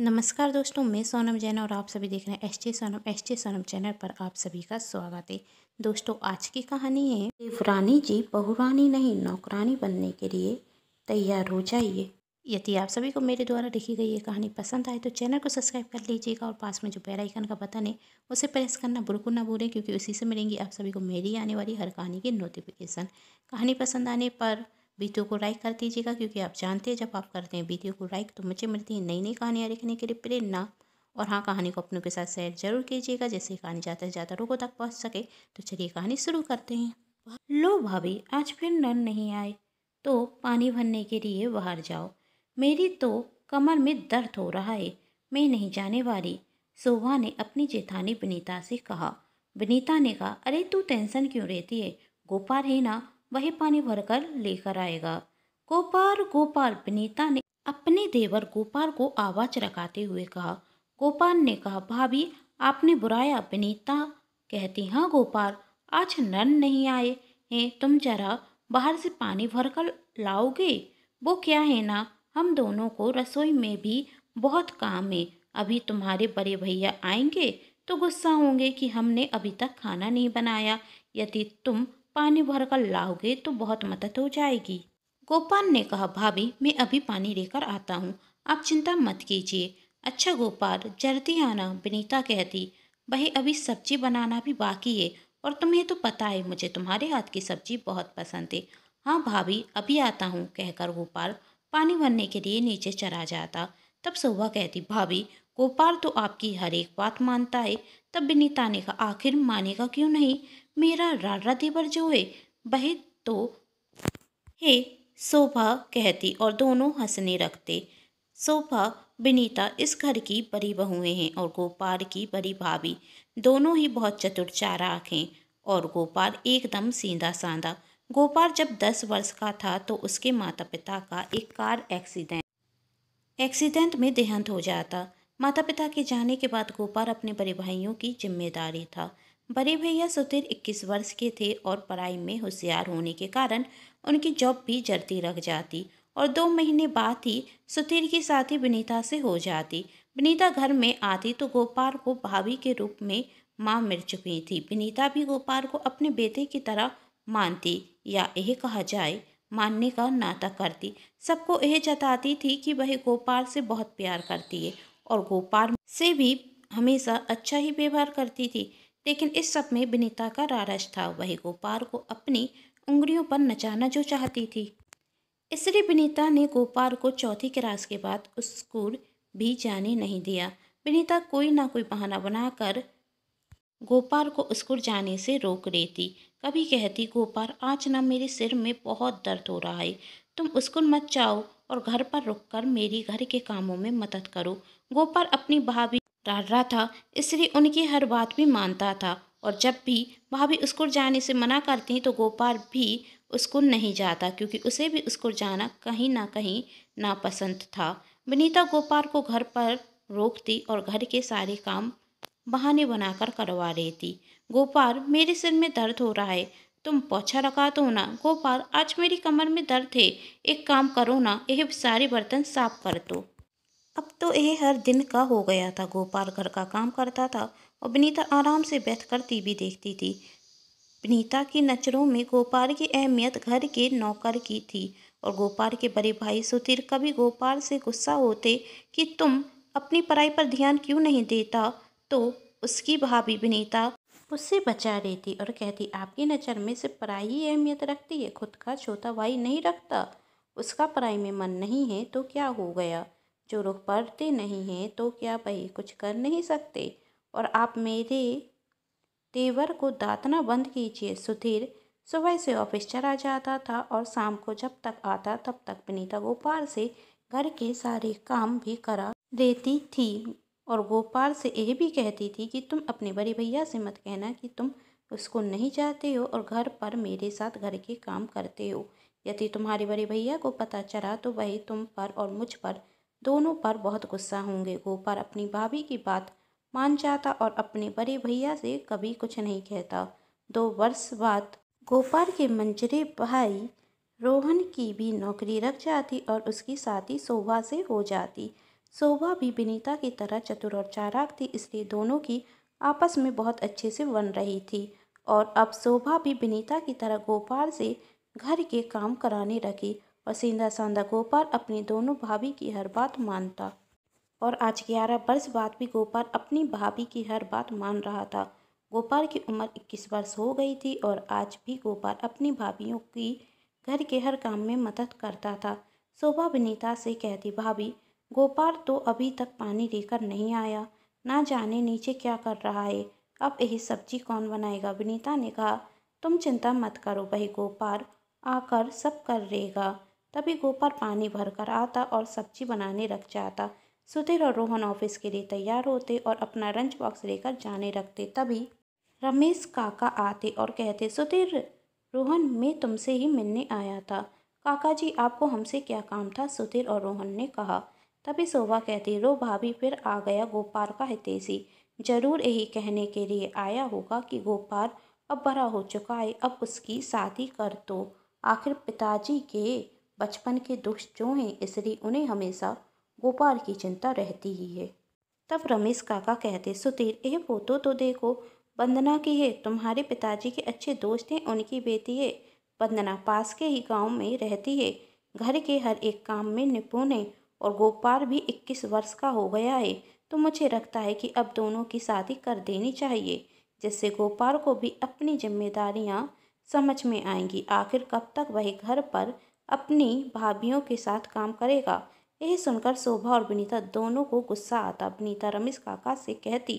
नमस्कार दोस्तों मैं सोनम जैन और आप सभी देख रहे हैं S Sonam S Sonam channel पर आप सभी का स्वागत है दोस्तों आज की कहानी है देवरानी जी बहुरानी नहीं नौकरानी बनने के लिए तैयार हो जाइए यदि आप सभी को मेरे द्वारा लिखी गई ये कहानी पसंद आए तो चैनल को सब्सक्राइब कर लीजिएगा और पास में जो बेल आइकन का बटन है उसे प्रेस करना बिल्कुल ना भूलें क्योंकि उसी से मिलेंगी आप सभी को मेरी आने वाली हर कहानी की नोटिफिकेशन कहानी पसंद आने पर वीडियो को लाइक कर दीजिएगा क्योंकि आप जानते हैं जब आप करते हैं वीडियो को लाइक तो मुझे मिलती है नई नई कहानियाँ लिखने के लिए प्रेरणा और हाँ कहानी को अपनों के साथ शेयर जरूर कीजिएगा जैसे कहानी ज़्यादा से ज़्यादा लोगों तक पहुँच सके तो चलिए कहानी शुरू करते हैं लो भाभी आज फिर नन नहीं आए तो पानी भरने के लिए बाहर जाओ मेरी तो कमर में दर्द हो रहा है मैं नहीं जाने वाली सोभा ने अपनी जेठानी विनीता से कहा विनीता ने कहा अरे तू टेंशन क्यों रहती है गोपाल है ना वही पानी भरकर लेकर आएगा गोपाल गोपाल विनीता ने अपने देवर गोपाल को आवाज रखाते हुए कहा गोपाल ने कहा भाभी आपने बुराया विनीता कहती हाँ गोपाल आज नन नहीं आए हैं तुम जरा बाहर से पानी भर कर लाओगे वो क्या है ना हम दोनों को रसोई में भी बहुत काम है अभी तुम्हारे बड़े भैया आएंगे तो गुस्सा होंगे कि हमने अभी तक खाना नहीं बनाया यदि तुम पानी भर कर लाओगे तो बहुत मदद हो जाएगी गोपाल ने कहा भाभी मैं अभी पानी लेकर आता हूँ आप चिंता मत कीजिए अच्छा गोपाल जल्दी आना विनीता कहती वही अभी सब्जी बनाना भी बाकी है और तुम्हें तो पता है मुझे तुम्हारे हाथ की सब्जी बहुत पसंद है हाँ भाभी अभी आता हूँ कहकर गोपाल पानी भरने के लिए नीचे चला जाता तब सुबह कहती भाभी गोपाल तो आपकी हर एक बात मानता है तब विनीता ने कहा आखिर मानेगा क्यों नहीं मेरा राडा देवर जो है वह तो हे शोभा कहती और दोनों हंसने रखते शोभा विनीता इस घर की बड़ी बहुएं हैं और गोपाल की बड़ी भाभी दोनों ही बहुत चतुर चाराक हैं और गोपाल एकदम सीधा साधा गोपाल जब दस वर्ष का था तो उसके माता पिता का एक कार एक्सीडेंट एक्सीडेंट में देहांत हो जाता माता पिता के जाने के बाद गोपाल अपने बड़े भाइयों की जिम्मेदारी था बड़े भैया सुधीर 21 वर्ष के थे और पढ़ाई में होशियार होने के कारण उनकी जॉब भी जलती रख जाती और दो महीने बाद ही सुधीर की साथी विनीता से हो जाती विनीता घर में आती तो गोपाल को भाभी के रूप में माँ मिल चुकी थी विनीता भी गोपाल को अपने बेटे की तरह मानती या यह कहा जाए मानने का नाता करती सबको यह जताती थी कि वह गोपाल से बहुत प्यार करती है और गोपाल से भी हमेशा अच्छा ही व्यवहार करती थी लेकिन इस सब में विनीता का रारस था वही गोपाल को अपनी उंगलियों पर नचाना जो चाहती थी इसलिए विनीता ने गोपाल को चौथी क्लास के बाद उस स्कूल भी जाने नहीं दिया विनीता कोई ना कोई बहाना बनाकर गोपाल को स्कूल जाने से रोक लेती कभी कहती गोपाल आज ना मेरे सिर में बहुत दर्द हो रहा है तुम स्कूल मत जाओ और घर पर रुककर मेरी घर के कामों में मदद करो गोपाल अपनी भाभी रहा था इसलिए उनकी हर बात भी मानता था और जब भी भाभी उसको जाने से मना करती तो गोपाल भी उसको नहीं जाता क्योंकि उसे भी उसको जाना कहीं ना कहीं नापसंद था विनीता गोपाल को घर पर रोकती और घर के सारे काम बहाने बनाकर करवा रही थी गोपाल मेरे सिर में दर्द हो रहा है तुम पोछा रखा तो ना गोपाल आज मेरी कमर में दर्द है एक काम करो ना यह सारे बर्तन साफ कर दो अब तो यह हर दिन का हो गया था गोपाल घर का काम करता था और विनीता आराम से बैठकर टीवी देखती थी विनीता की नजरों में गोपाल की अहमियत घर के नौकर की थी और गोपाल के बड़े भाई सुधीर कभी गोपाल से गुस्सा होते कि तुम अपनी पढ़ाई पर ध्यान क्यों नहीं देता तो उसकी भाभी विनीता उससे बचा रहती और कहती आपकी नज़र में सिर्फ पढ़ाई ही अहमियत रखती है खुद का छोटा भाई नहीं रखता उसका पढ़ाई में मन नहीं है तो क्या हो गया जो रुख पढ़ते नहीं हैं तो क्या भाई कुछ कर नहीं सकते और आप मेरे तेवर को दातना बंद कीजिए सुधीर सुबह से ऑफिस चला जाता था और शाम को जब तक आता तब तक विनीता गोपाल से घर के सारे काम भी करा देती थी और गोपाल से यह भी कहती थी कि तुम अपने बड़े भैया से मत कहना कि तुम उसको नहीं जाते हो और घर पर मेरे साथ घर के काम करते हो यदि तुम्हारे बड़े भैया को पता चला तो वही तुम पर और मुझ पर दोनों पर बहुत गुस्सा होंगे गोपाल अपनी भाभी की बात मान जाता और अपने बड़े भैया से कभी कुछ नहीं कहता दो वर्ष बाद गोपाल के मंजरे भाई रोहन की भी नौकरी रख जाती और उसकी शादी शोभा से हो जाती शोभा भी विनीता की तरह चतुर और चाराक थी इसलिए दोनों की आपस में बहुत अच्छे से बन रही थी और अब शोभा भी विनीता की तरह गोपाल से घर के काम कराने लगी और सीधा साधा गोपाल अपनी दोनों भाभी की हर बात मानता और आज ग्यारह वर्ष बाद भी गोपाल अपनी भाभी की हर बात मान रहा था गोपाल की उम्र इक्कीस वर्ष हो गई थी और आज भी गोपाल अपनी भाभीियों की घर के हर काम में मदद करता था शोभा विनीता से कहती भाभी गोपाल तो अभी तक पानी लेकर नहीं आया ना जाने नीचे क्या कर रहा है अब यही सब्जी कौन बनाएगा विनीता ने कहा तुम चिंता मत करो भाई गोपाल आकर सब कर लेगा तभी गोपाल पानी भरकर आता और सब्जी बनाने रख जाता सुधीर और रोहन ऑफिस के लिए तैयार होते और अपना रंच बॉक्स लेकर जाने रखते तभी रमेश काका आते और कहते सुधीर रोहन मैं तुमसे ही मिलने आया था काका जी आपको हमसे क्या काम था सुधीर और रोहन ने कहा तभी शोभा कहती रो भाभी फिर आ गया गोपाल का हितेशी जरूर यही कहने के लिए आया होगा कि गोपाल अब बड़ा हो चुका है अब उसकी शादी कर दो आखिर पिताजी के बचपन के दुख जो हैं इसलिए उन्हें हमेशा गोपाल की चिंता रहती ही है तब रमेश काका कहते सुधीर ए पोतो तो देखो वंदना की है तुम्हारे पिताजी के अच्छे दोस्त हैं उनकी बेटी है वंदना पास के ही गांव में रहती है घर के हर एक काम में निपुण है और गोपाल भी इक्कीस वर्ष का हो गया है तो मुझे लगता है कि अब दोनों की शादी कर देनी चाहिए जिससे गोपाल को भी अपनी जिम्मेदारियां समझ में आएंगी आखिर कब तक वह घर पर अपनी भाभीियों के साथ काम करेगा यह सुनकर शोभा और विनीता दोनों को गुस्सा आता विनीता रमेश काका से कहती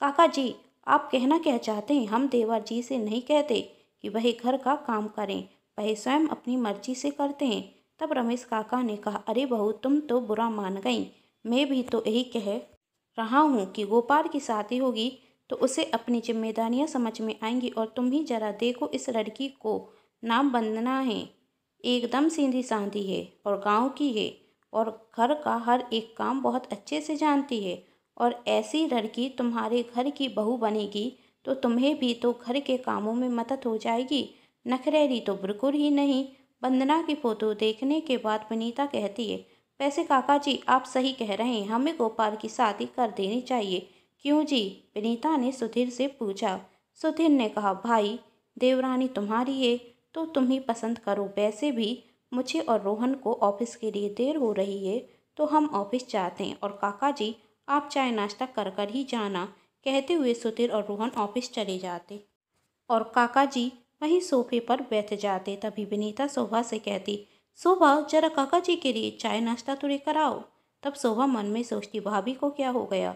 काका जी आप कहना क्या चाहते हैं हम देवर जी से नहीं कहते कि वह घर का काम करें वह स्वयं अपनी मर्जी से करते हैं तब रमेश काका ने कहा अरे बहू तुम तो बुरा मान गई मैं भी तो यही कह रहा हूँ कि गोपाल की शादी होगी तो उसे अपनी जिम्मेदारियाँ समझ में आएंगी और तुम ही जरा देखो इस लड़की को नाम बंदना है एकदम सीधी साधी है और गांव की है और घर का हर एक काम बहुत अच्छे से जानती है और ऐसी लड़की तुम्हारे घर की बहू बनेगी तो तुम्हें भी तो घर के कामों में मदद हो जाएगी नखरेरी तो बिल्कुल ही नहीं वंदना की फ़ोटो देखने के बाद विनीता कहती है वैसे काका जी आप सही कह रहे हैं हमें गोपाल की शादी कर देनी चाहिए क्यों जी विनीता ने सुधीर से पूछा सुधीर ने कहा भाई देवरानी तुम्हारी है तो तुम ही पसंद करो वैसे भी मुझे और रोहन को ऑफिस के लिए देर हो रही है तो हम ऑफिस जाते हैं और काका जी आप चाय नाश्ता कर कर ही जाना कहते हुए सुधीर और रोहन ऑफिस चले जाते और काका जी वहीं सोफे पर बैठ जाते तभी विनीता शोभा से कहती शोभा जरा काका जी के लिए चाय नाश्ता तो लेकर आओ तब शोभा मन में सोचती भाभी को क्या हो गया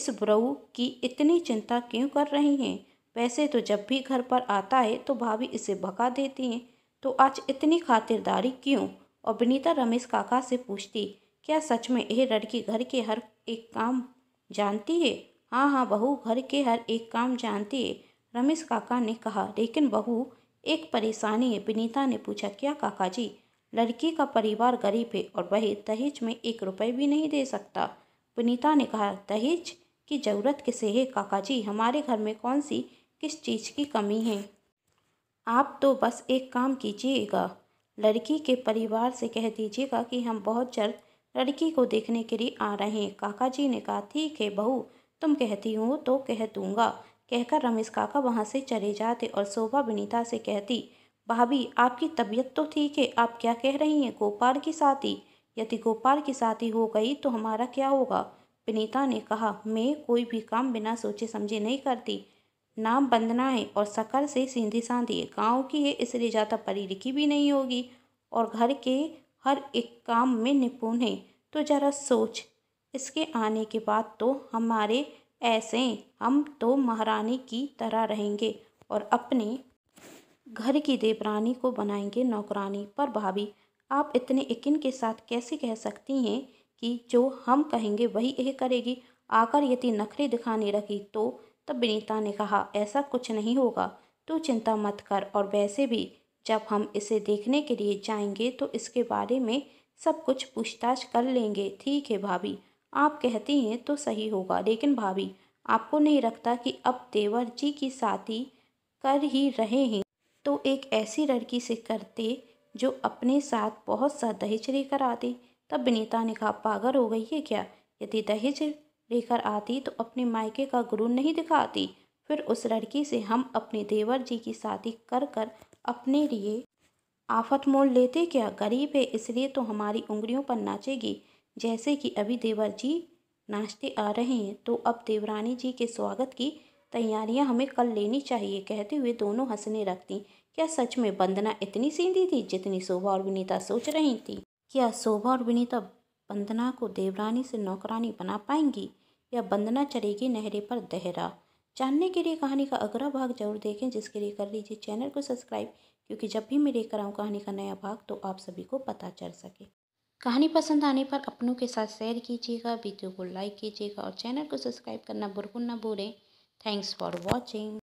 इस ब्रऊ की इतनी चिंता क्यों कर रही हैं वैसे तो जब भी घर पर आता है तो भाभी इसे भगा देती हैं तो आज इतनी खातिरदारी क्यों और विनीता रमेश काका से पूछती क्या सच में यह लड़की घर के हर एक काम जानती है हाँ हाँ बहू घर के हर एक काम जानती है रमेश काका ने कहा लेकिन बहू एक परेशानी है विनीता ने पूछा क्या काका जी लड़की का परिवार गरीब है और वह दहेज में एक रुपये भी नहीं दे सकता विनीता ने कहा दहेज की ज़रूरत किसे है काका जी हमारे घर में कौन सी किस चीज़ की कमी है आप तो बस एक काम कीजिएगा लड़की के परिवार से कह दीजिएगा कि हम बहुत जल्द लड़की को देखने के लिए आ रहे हैं काका जी ने कहा ठीक है बहू तुम कहती हो तो कह दूंगा कहकर रमेश काका वहाँ से चले जाते और शोभा विनीता से कहती भाभी आपकी तबीयत तो ठीक है आप क्या कह रही हैं गोपाल की साथी यदि गोपाल की साथी हो गई तो हमारा क्या होगा विनीता ने कहा मैं कोई भी काम बिना सोचे समझे नहीं करती नाम बंदना है और सकल से सीधी साधी है गाँव की है इसलिए ज़्यादा पढ़ी लिखी भी नहीं होगी और घर के हर एक काम में निपुण है तो ज़रा सोच इसके आने के बाद तो हमारे ऐसे हम तो महारानी की तरह रहेंगे और अपने घर की देवरानी को बनाएंगे नौकरानी पर भाभी आप इतने यकीन के साथ कैसे कह सकती हैं कि जो हम कहेंगे वही यह करेगी आकर यदि नखरे दिखाने लगी तो तब विनीता ने कहा ऐसा कुछ नहीं होगा तू चिंता मत कर और वैसे भी जब हम इसे देखने के लिए जाएंगे तो इसके बारे में सब कुछ पूछताछ कर लेंगे ठीक है भाभी आप कहती हैं तो सही होगा लेकिन भाभी आपको नहीं रखता कि अब देवर जी की साथी कर ही रहे हैं तो एक ऐसी लड़की से करते जो अपने साथ बहुत सा दहेज लेकर आते तब विनीता ने कहा पागल हो गई है क्या यदि दहेज लेकर आती तो अपने मायके का गुरु नहीं दिखाती फिर उस लड़की से हम अपने देवर जी की शादी कर कर अपने लिए आफत मोल लेते क्या गरीब है इसलिए तो हमारी उंगलियों पर नाचेगी जैसे कि अभी देवर जी नाचते आ रहे हैं तो अब देवरानी जी के स्वागत की तैयारियां हमें कल लेनी चाहिए कहते हुए दोनों हंसने लगती क्या सच में वंदना इतनी सीधी थी जितनी शोभा और विनीता सोच रही थी क्या शोभा और विनीता वंदना को देवरानी से नौकरानी बना पाएंगी या बंदना चढ़ेगी नहरे पर दहरा जानने के लिए कहानी का अगला भाग जरूर देखें जिसके लिए कर लीजिए चैनल को सब्सक्राइब क्योंकि जब भी मैं लेकर आऊँ कहानी का नया भाग तो आप सभी को पता चल सके कहानी पसंद आने पर अपनों के साथ शेयर कीजिएगा वीडियो को लाइक कीजिएगा और चैनल को सब्सक्राइब करना बिल्कुल ना भूलें थैंक्स फॉर वॉचिंग